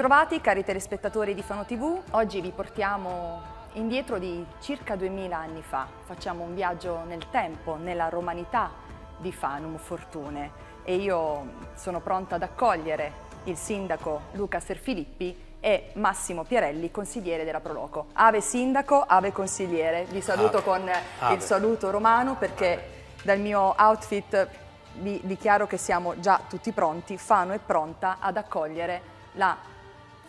Bentrovati cari telespettatori di Fano TV, oggi vi portiamo indietro di circa 2000 anni fa, facciamo un viaggio nel tempo, nella romanità di Fanum Fortune e io sono pronta ad accogliere il sindaco Luca Serfilippi e Massimo Pierelli, consigliere della Proloco. Ave sindaco, ave consigliere, vi saluto ave. con ave. il saluto romano perché ave. dal mio outfit vi dichiaro che siamo già tutti pronti, Fano è pronta ad accogliere la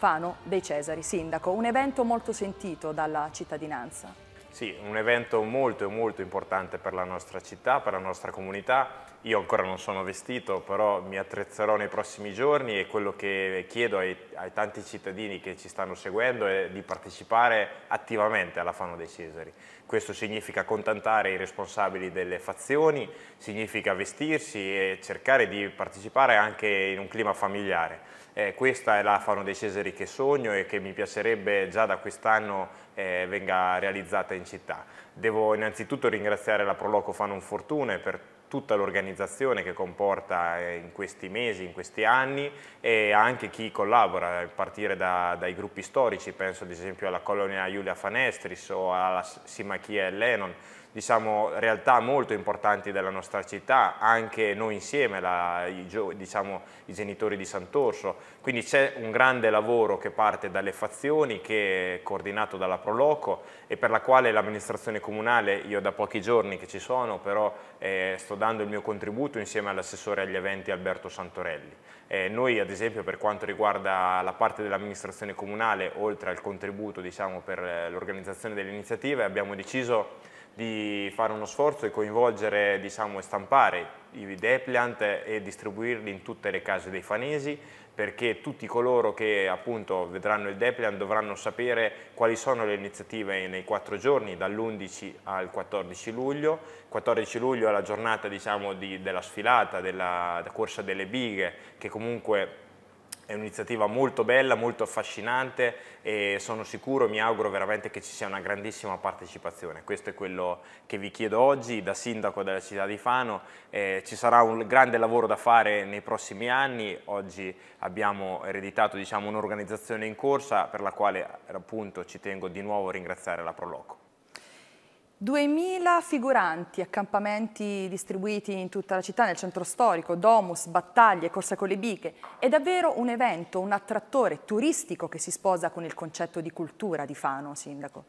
Fano dei Cesari, sindaco. Un evento molto sentito dalla cittadinanza. Sì, un evento molto molto importante per la nostra città, per la nostra comunità. Io ancora non sono vestito, però mi attrezzerò nei prossimi giorni e quello che chiedo ai, ai tanti cittadini che ci stanno seguendo è di partecipare attivamente alla Fano dei Cesari. Questo significa contattare i responsabili delle fazioni, significa vestirsi e cercare di partecipare anche in un clima familiare eh, questa è la Fano dei Cesari che sogno e che mi piacerebbe già da quest'anno eh, venga realizzata in città. Devo innanzitutto ringraziare la Proloco Fano Fortune per tutta l'organizzazione che comporta eh, in questi mesi, in questi anni e anche chi collabora, a partire da, dai gruppi storici, penso ad esempio alla Colonia Giulia Fanestris o alla Simachia e Lennon, diciamo, realtà molto importanti della nostra città, anche noi insieme, la, i, diciamo, i, genitori di Sant'Orso. Quindi c'è un grande lavoro che parte dalle fazioni, che è coordinato dalla Proloco e per la quale l'amministrazione comunale, io da pochi giorni che ci sono, però eh, sto dando il mio contributo insieme all'assessore agli eventi Alberto Santorelli. Eh, noi ad esempio per quanto riguarda la parte dell'amministrazione comunale, oltre al contributo diciamo, per eh, l'organizzazione delle iniziative, abbiamo deciso di fare uno sforzo e coinvolgere diciamo, e stampare i depliant e distribuirli in tutte le case dei fanesi perché tutti coloro che appunto vedranno il depliant dovranno sapere quali sono le iniziative nei quattro giorni dall'11 al 14 luglio. Il 14 luglio è la giornata diciamo, di, della sfilata, della, della corsa delle bighe che comunque è un'iniziativa molto bella, molto affascinante e sono sicuro, mi auguro veramente che ci sia una grandissima partecipazione. Questo è quello che vi chiedo oggi da sindaco della città di Fano. Eh, ci sarà un grande lavoro da fare nei prossimi anni. Oggi abbiamo ereditato diciamo, un'organizzazione in corsa per la quale appunto ci tengo di nuovo a ringraziare la Proloco. 2.000 figuranti, accampamenti distribuiti in tutta la città, nel centro storico, domus, battaglie, corsa con le biche. È davvero un evento, un attrattore turistico che si sposa con il concetto di cultura di Fano, Sindaco.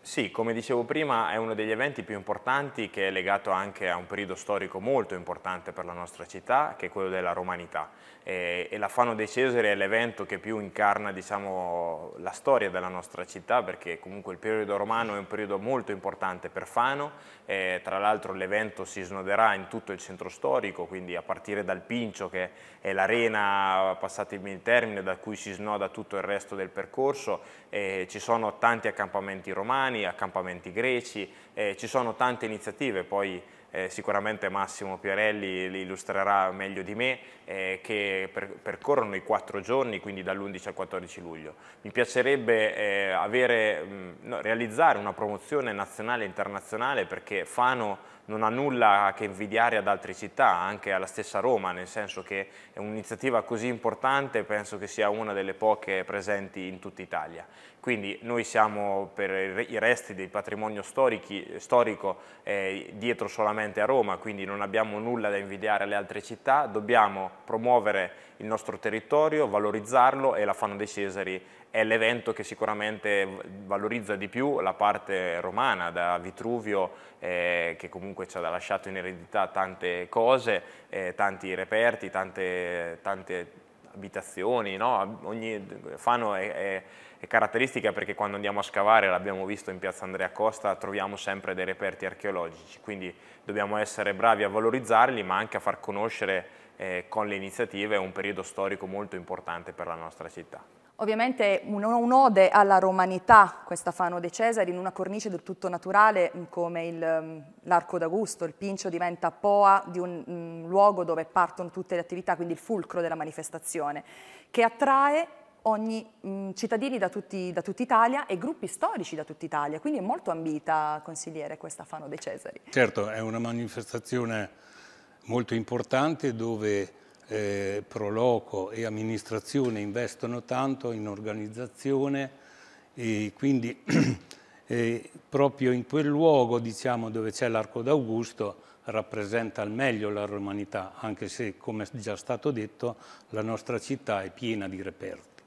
Sì, come dicevo prima, è uno degli eventi più importanti che è legato anche a un periodo storico molto importante per la nostra città, che è quello della romanità. E, e la Fano dei Cesari è l'evento che più incarna diciamo, la storia della nostra città, perché comunque il periodo romano è un periodo molto importante Fano, eh, tra l'altro l'evento si snoderà in tutto il centro storico, quindi a partire dal Pincio che è l'arena, passatemi il termine, da cui si snoda tutto il resto del percorso, eh, ci sono tanti accampamenti romani, accampamenti greci, eh, ci sono tante iniziative poi eh, sicuramente Massimo Piarelli li illustrerà meglio di me, eh, che per, percorrono i quattro giorni, quindi dall'11 al 14 luglio. Mi piacerebbe eh, avere, mh, mm, no, realizzare una promozione nazionale e internazionale perché Fano non ha nulla che invidiare ad altre città, anche alla stessa Roma, nel senso che è un'iniziativa così importante penso che sia una delle poche presenti in tutta Italia. Quindi noi siamo per i resti del patrimonio storico eh, dietro solamente a Roma, quindi non abbiamo nulla da invidiare alle altre città, dobbiamo promuovere il nostro territorio, valorizzarlo e la Fanno dei Cesari è l'evento che sicuramente valorizza di più la parte romana, da Vitruvio eh, che comunque ci ha lasciato in eredità tante cose, eh, tanti reperti, tante, tante abitazioni, no? Ogni, Fano è, è, è, caratteristica perché quando andiamo a scavare, l'abbiamo visto in piazza Andrea Costa, troviamo sempre dei reperti archeologici, quindi dobbiamo essere bravi a valorizzarli ma anche a far conoscere eh, con le iniziative un periodo storico molto importante per la nostra città. Ovviamente un'ode alla romanità, questa Fano de Cesari, in una cornice del tutto naturale mm, come mm, l'arco d'Augusto, il Pincio diventa poa di un, un mm, luogo dove partono tutte le attività, quindi il fulcro della manifestazione, che attrae ogni mh, cittadini da, tutti, da tutta Italia e gruppi storici da tutta Italia, quindi è molto ambita, consigliere, questa Fano de Cesari. Certo, è una manifestazione molto importante dove eh, Proloco e amministrazione investono tanto in organizzazione e quindi e eh, proprio in quel luogo diciamo, dove c'è l'Arco d'Augusto rappresenta al meglio la romanità, anche se, come è già stato detto, la nostra città è piena di reperti.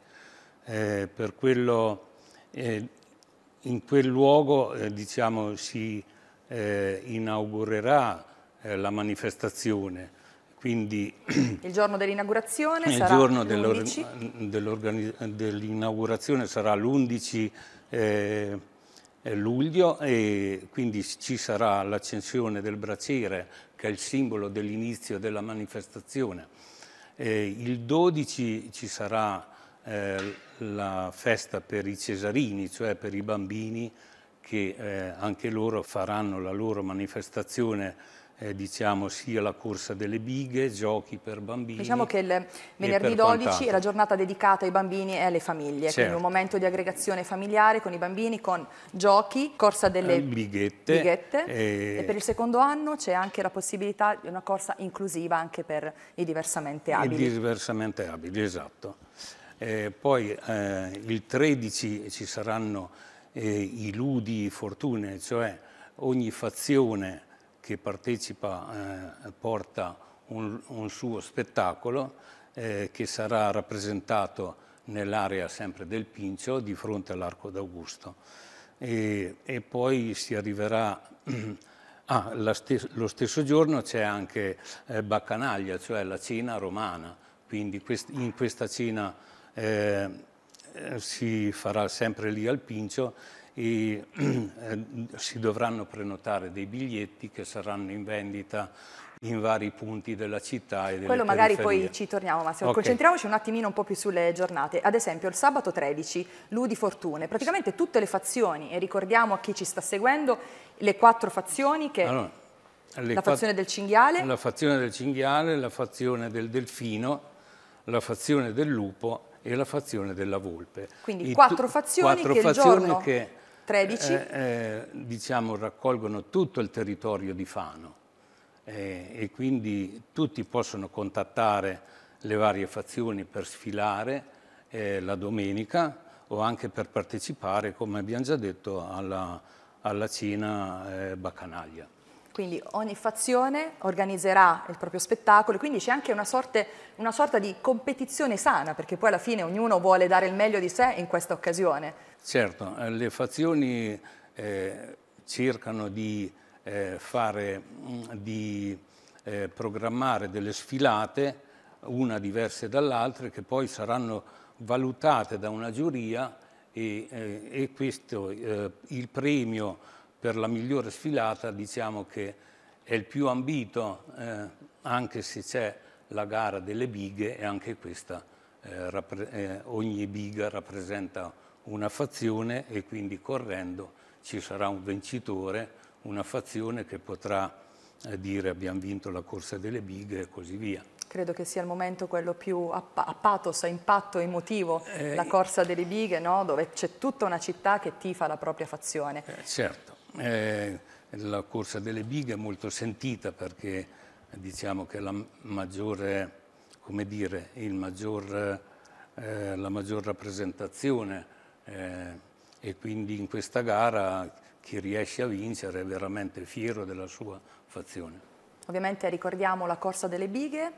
Eh, per quello, eh, in quel luogo eh, diciamo, si eh, inaugurerà eh, la manifestazione, quindi, il giorno dell'inaugurazione il sarà giorno dell'inaugurazione sarà l'11 eh, luglio e quindi ci sarà l'accensione del braciere che è il simbolo dell'inizio della manifestazione. Eh, il 12 ci sarà eh, la festa per i cesarini, cioè per i bambini che eh, anche loro faranno la loro manifestazione eh, diciamo sia la corsa delle bighe, giochi per bambini. Diciamo che il venerdì 12 è la giornata dedicata ai bambini e alle famiglie, certo. quindi un certo. momento di aggregazione familiare con i bambini, con giochi, corsa delle eh, bighette. bighette. E... e... per il secondo anno c'è anche la possibilità di una corsa inclusiva anche per i diversamente abili. I diversamente abili, esatto. Eh, poi eh, il 13 ci saranno eh, i ludi fortune, cioè ogni fazione che partecipa eh, porta un, un, suo spettacolo eh, che sarà rappresentato nell'area sempre del Pincio di fronte all'Arco d'Augusto e, e, poi si arriverà ah, stes lo stesso giorno c'è anche eh, Baccanaglia, cioè la cena romana, quindi quest in questa cena eh, eh, si farà sempre lì al Pincio e eh, si dovranno prenotare dei biglietti che saranno in vendita in vari punti della città e Quello magari periferie. poi ci torniamo Massimo, okay. concentriamoci un attimino un po' più sulle giornate, ad esempio il sabato 13, Ludi Fortune, praticamente tutte le fazioni e ricordiamo a chi ci sta seguendo le quattro fazioni che... Allora, la fazione del cinghiale? La fazione del cinghiale, la fazione del delfino, la fazione del lupo e la fazione della volpe. Quindi quattro fazioni quattro che fazioni il giorno che 13? Eh, eh, diciamo raccolgono tutto il territorio di Fano eh, e quindi tutti possono contattare le varie fazioni per sfilare eh, la domenica o anche per partecipare, come abbiamo già detto, alla, alla Cina eh, Baccanaglia quindi ogni fazione organizzerà il proprio spettacolo, quindi c'è anche una, sorte, una, sorta di competizione sana, perché poi alla fine ognuno vuole dare il meglio di sé in questa occasione. Certo, eh, le fazioni eh, cercano di, eh, fare, mm, di eh, programmare delle sfilate, una diverse dall'altra, che poi saranno valutate da una giuria e, eh, e questo eh, il premio per la migliore sfilata diciamo che è il più ambito, eh, anche se c'è la gara delle bighe e anche questa, eh, eh, ogni biga rappresenta una fazione e quindi correndo ci sarà un vincitore, una fazione che potrà eh, dire abbiamo vinto la corsa delle bighe e così via credo che sia il momento quello più a, pathos, a impatto emotivo, eh, la corsa delle bighe, no? dove c'è tutta una città che tifa la propria fazione. Eh, certo. Eh, la corsa delle bighe è molto sentita perché diciamo che la maggiore, come dire, il maggior, eh, la maggior rappresentazione eh, e quindi in questa gara chi riesce a vincere è veramente fiero della sua fazione. Ovviamente ricordiamo la corsa delle bighe,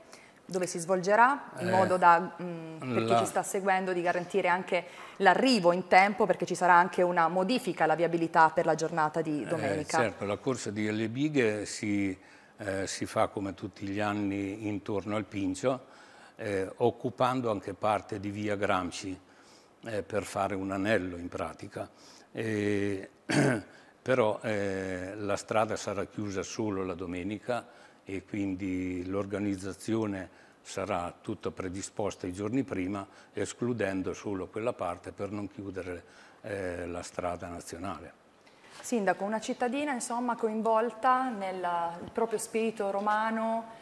dove si svolgerà, in eh, modo da, mh, mm, per chi ci sta seguendo, di garantire anche l'arrivo in tempo, perché ci sarà anche una modifica alla viabilità per la giornata di eh, domenica. Eh, certo, la corsa di Le Bighe si, eh, si, fa come tutti gli anni intorno al Pincio, eh, occupando anche parte di via Gramsci, eh, per fare un anello in pratica. però la strada sarà chiusa solo la domenica, e quindi l'organizzazione sarà tutta predisposta i giorni prima, escludendo solo quella parte per non chiudere eh, la strada nazionale. Sindaco, una cittadina insomma, coinvolta nel, nel proprio spirito romano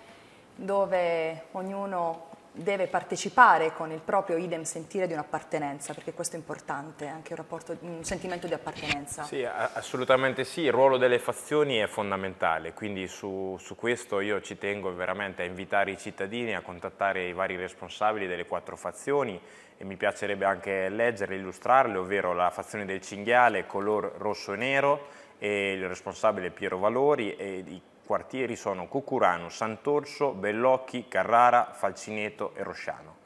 dove ognuno deve partecipare con il proprio idem sentire di un'appartenenza, perché questo è importante, anche un, rapporto, un sentimento di appartenenza. Sì, assolutamente sì, il ruolo delle fazioni è fondamentale, quindi su, su, questo io ci tengo veramente a invitare i cittadini a contattare i vari responsabili delle quattro fazioni e mi piacerebbe anche leggere illustrarle, ovvero la fazione del cinghiale, color rosso e nero, e il responsabile Piero Valori e i quartieri sono Cucurano, Sant'Orso, Bellocchi, Carrara, Falcineto e Rosciano.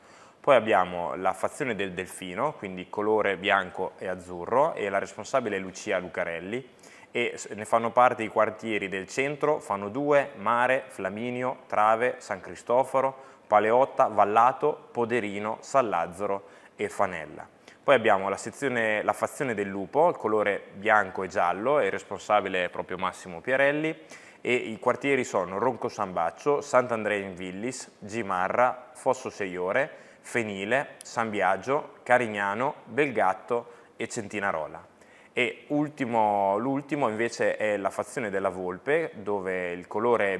Poi abbiamo la fazione del Delfino, quindi colore bianco e azzurro, e la responsabile è Lucia Lucarelli, e ne fanno parte i quartieri del centro, Fano 2, Mare, Flaminio, Trave, San Cristoforo, Paleotta, Vallato, Poderino, San Lazzaro e Fanella. Poi abbiamo la, sezione, la fazione del lupo, il colore bianco e giallo, e responsabile è proprio Massimo Pierelli, e i quartieri sono Ronco San Baccio, Sant'Andrea in Villis, Gimarra, Fosso Seiore, Fenile, San Biagio, Carignano, Belgatto e Centinarola. E l'ultimo invece è la fazione della Volpe, dove il colore è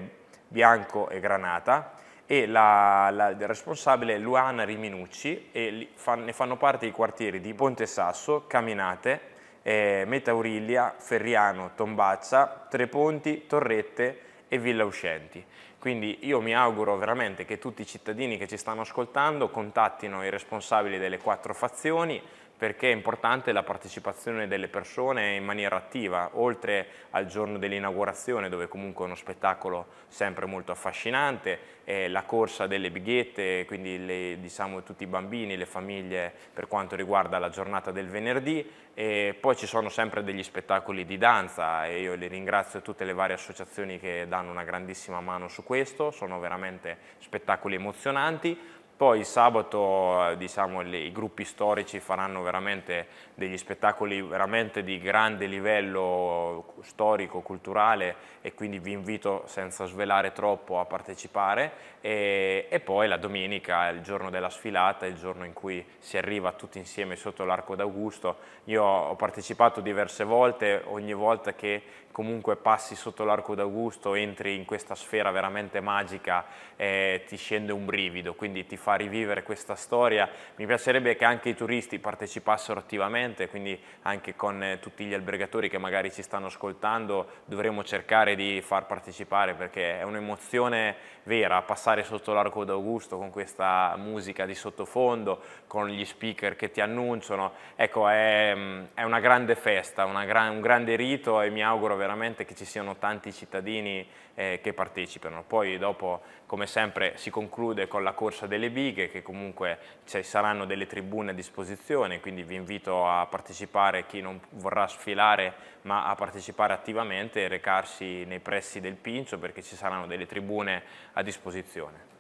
bianco e granata, e la, la, il responsabile è Luana Riminucci e fan, ne fanno parte i quartieri di Ponte Sasso, Caminate, eh, Metaurilia, Ferriano, Tombazza, Treponti, Torrette e Villa Uscenti. Quindi io mi auguro veramente che tutti i cittadini che ci stanno ascoltando contattino i responsabili delle quattro fazioni, perché è importante la partecipazione delle persone in maniera attiva, oltre al giorno dell'inaugurazione dove comunque è uno spettacolo sempre molto affascinante, eh, la corsa delle bighette, quindi le, diciamo, tutti i bambini, le famiglie per quanto riguarda la giornata del venerdì, e poi ci sono sempre degli spettacoli di danza e io li ringrazio tutte le varie associazioni che danno una grandissima mano su questo, sono veramente spettacoli emozionanti, poi sabato eh, diciamo, i gruppi storici faranno veramente degli spettacoli veramente di grande livello storico, culturale e quindi vi invito senza svelare troppo a partecipare e, e poi la domenica, il giorno della sfilata, il giorno in cui si arriva tutti insieme sotto l'arco d'Augusto. Io ho partecipato diverse volte, ogni volta che comunque passi sotto l'arco d'Augusto entri in questa sfera veramente magica eh, ti scende un brivido, quindi ti fa fa rivivere questa storia. Mi piacerebbe che anche i turisti partecipassero attivamente, quindi anche con eh, tutti gli albergatori che magari ci stanno ascoltando dovremo cercare di far partecipare perché è un'emozione vera passare sotto l'arco d'Augusto con questa musica di sottofondo, con gli speaker che ti annunciano. Ecco, è, mm, è una grande festa, una gran, un grande rito e mi auguro veramente che ci siano tanti cittadini eh, che partecipano. Poi dopo, come sempre, si conclude con la corsa delle bighe, che comunque ci saranno delle tribune a disposizione, quindi vi invito a partecipare chi non vorrà sfilare, ma a partecipare attivamente e recarsi nei pressi del Pincio, perché ci saranno delle tribune a disposizione.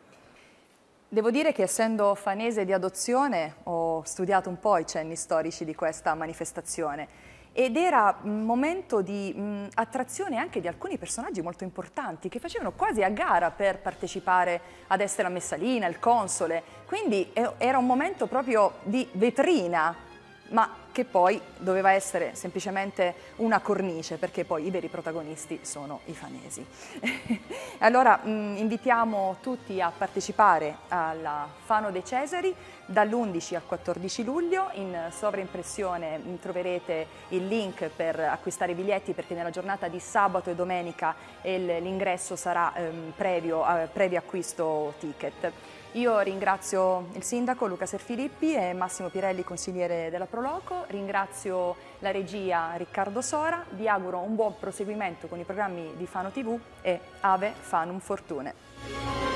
Devo dire che essendo fanese di adozione ho studiato un po' i cenni storici di questa manifestazione ed era un mm, momento di mh, mm, attrazione anche di alcuni personaggi molto importanti che facevano quasi a gara per partecipare ad essere a Messalina, il console, quindi eh, era un momento proprio di vetrina ma che poi doveva essere semplicemente una cornice perché poi i veri protagonisti sono i fanesi. allora mh, mm, invitiamo tutti a partecipare alla Fano dei Cesari dall'11 al 14 luglio, in sovraimpressione mm, troverete il link per acquistare i biglietti perché nella giornata di sabato e domenica l'ingresso sarà ehm, previo, eh, previo acquisto ticket. Io ringrazio il sindaco Luca Serfilippi e Massimo Pirelli, consigliere della Proloco, ringrazio la regia Riccardo Sora, vi auguro un buon proseguimento con i programmi di Fano TV e Ave Fanum Fortune.